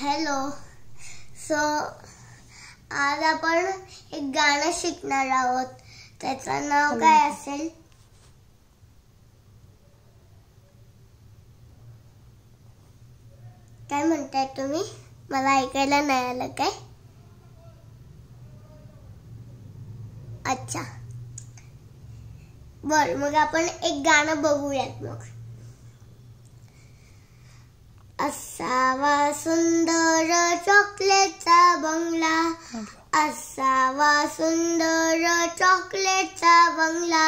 hello so आज आपण एक गाणं शिकणार आहोत त्याचं नाव काय असेल काय म्हणताय तुम्ही मला ऐकायला नाही आलं काय अच्छा बर मग आपण एक गाणं बघूयात मग असावा सुंदर चॉकलेटचा बंगला असावा सुंदर चॉकलेटचा बंगला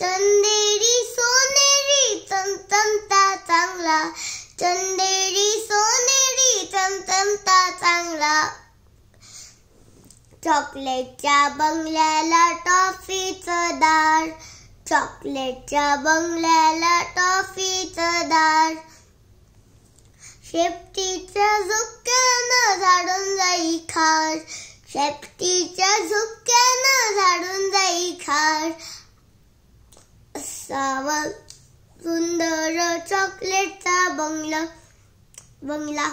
चंदेरी सोनेरी चमचमता चांगला चंदेरी सोनेरी चमचमता चांगला चॉकलेटच्या बंगल्याला टॉफीचं दार चॉकलेटच्या बंगल्याला टॉफीचं दार शेपटीच्या झुक्यानं झाडून जाई खाड शेपटीच्या झुक्यानं झाडून जाई खास असावा सुंदर चॉकलेटचा बंगला बंगला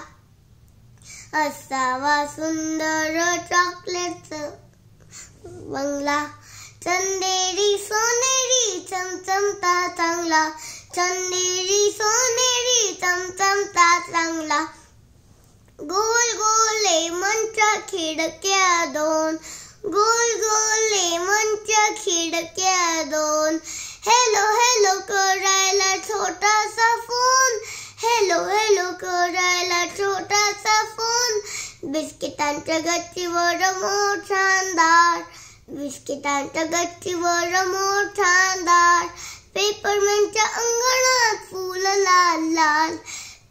असावा सुंदर चॉकलेटचा बंगला चंदेरी सोनेरी चमचमता चांगला चंदेरी सोने चमचमता चांगला गोल गोल लेमनच्या खिडक्या दोन गोल गोल लेमनच्या खिडक्या दोन हॅलो हॅलो करायला छोटासा फोन हॅलो हॅलो करायला छोटासा फोन बिस्किटांच्या गच्चीवर मोठा बिस्किटांच्या गच्चीवर मोठा पेपरमेंटच्या अंगणात फुलं लाल लाल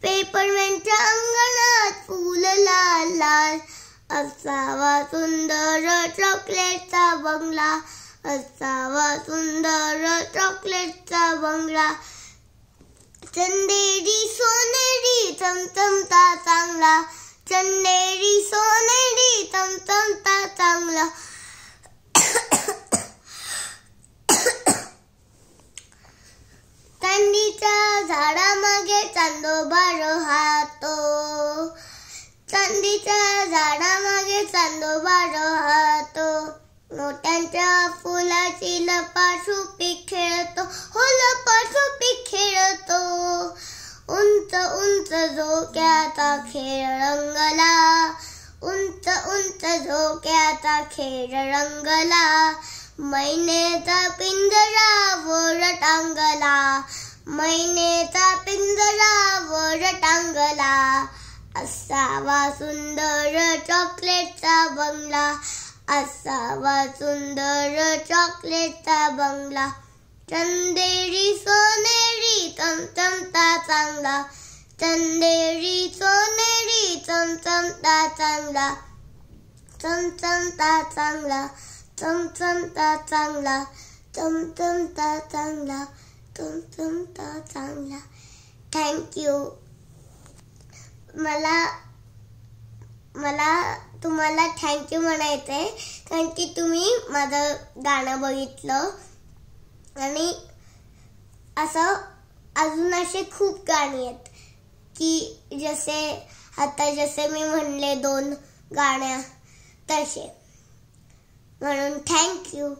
पेपरमेंटच्या अंगणात फूल लाल लाल असावा सुंदर चॉकलेटचा बंगला असावा सुंदर चॉकलेटचा बंगला चंदेरी सोनेरी चमचमता चांगला चंदेरी सोनेरी चमचमता चांगला त्या झाडामागे चांदोबा राहतो चांदीच्या झाडामागे चांदोबा राहतो मोठ्यांच्या फुलाची लपाछुपी खेळतो हो लपाछुपी खेळतो उंच उंच झोक्याचा खेळ रंगला उंच उंच झोक्याचा खेळ रंगला मैने पिंजरा वर टांगला मैनेचा वर टांगला असावा सुंदर चॉकलेटचा बंगला असावा सुंदर चॉकलेटचा बंगला चंदेरी सोनेरी चमचमता चांगला चंदेरी सोनेरी चमचमता चांगला चमचमता चांगला चमचमता चांगला चमचमता चांगला तुमचा चांगला थँक्यू मला मला तुम्हाला थँक्यू म्हणायचं आहे कारण की तुम्ही माझं गाणं बघितलं आणि असं अजून असे खूप गाणी आहेत की जसे आता जसे मी म्हणले दोन गाण्या तसे म्हणून थँक्यू